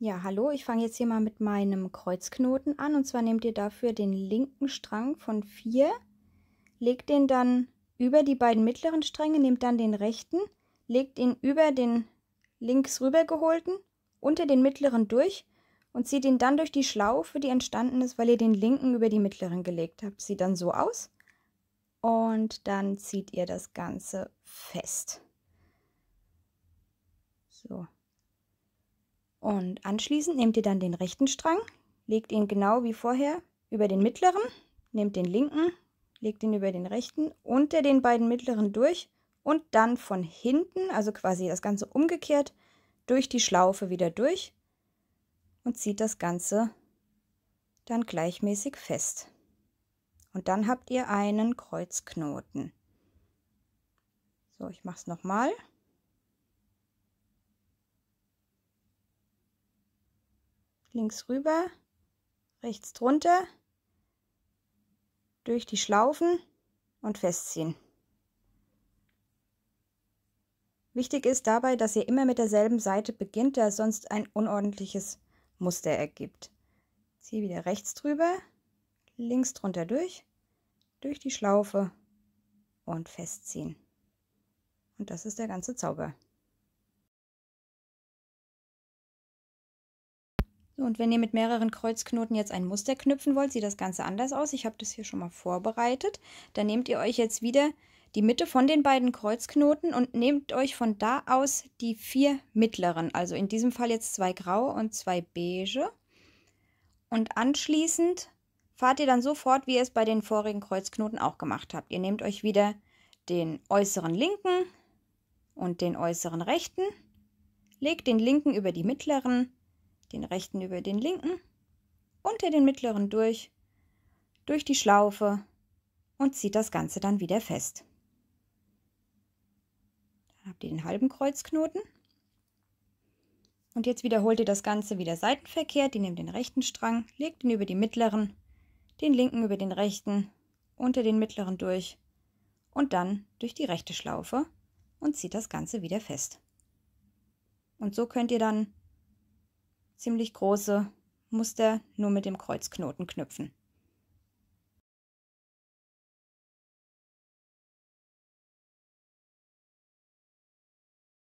Ja, hallo, ich fange jetzt hier mal mit meinem Kreuzknoten an und zwar nehmt ihr dafür den linken Strang von 4, legt den dann über die beiden mittleren Stränge, nehmt dann den rechten, legt ihn über den links rübergeholten, unter den mittleren durch und zieht ihn dann durch die Schlaufe, die entstanden ist, weil ihr den linken über die mittleren gelegt habt. Sieht dann so aus und dann zieht ihr das Ganze fest. So, und anschließend nehmt ihr dann den rechten Strang, legt ihn genau wie vorher über den mittleren, nehmt den linken, legt ihn über den rechten, unter den beiden mittleren durch und dann von hinten, also quasi das Ganze umgekehrt, durch die Schlaufe wieder durch und zieht das Ganze dann gleichmäßig fest. Und dann habt ihr einen Kreuzknoten. So, ich mache es nochmal. mal. links rüber, rechts drunter, durch die Schlaufen und festziehen. Wichtig ist dabei, dass ihr immer mit derselben Seite beginnt, da es sonst ein unordentliches Muster ergibt. Ziehe wieder rechts drüber, links drunter durch, durch die Schlaufe und festziehen. Und das ist der ganze Zauber. und wenn ihr mit mehreren Kreuzknoten jetzt ein Muster knüpfen wollt, sieht das Ganze anders aus. Ich habe das hier schon mal vorbereitet. Dann nehmt ihr euch jetzt wieder die Mitte von den beiden Kreuzknoten und nehmt euch von da aus die vier mittleren. Also in diesem Fall jetzt zwei graue und zwei beige. Und anschließend fahrt ihr dann so fort, wie ihr es bei den vorigen Kreuzknoten auch gemacht habt. Ihr nehmt euch wieder den äußeren linken und den äußeren rechten, legt den linken über die mittleren den rechten über den linken, unter den mittleren durch, durch die Schlaufe und zieht das Ganze dann wieder fest. Dann habt ihr den halben Kreuzknoten. Und jetzt wiederholt ihr das Ganze wieder seitenverkehrt. Ihr nehmt den rechten Strang, legt ihn über die mittleren, den linken über den rechten, unter den mittleren durch und dann durch die rechte Schlaufe und zieht das Ganze wieder fest. Und so könnt ihr dann ziemlich große Muster nur mit dem Kreuzknoten knüpfen.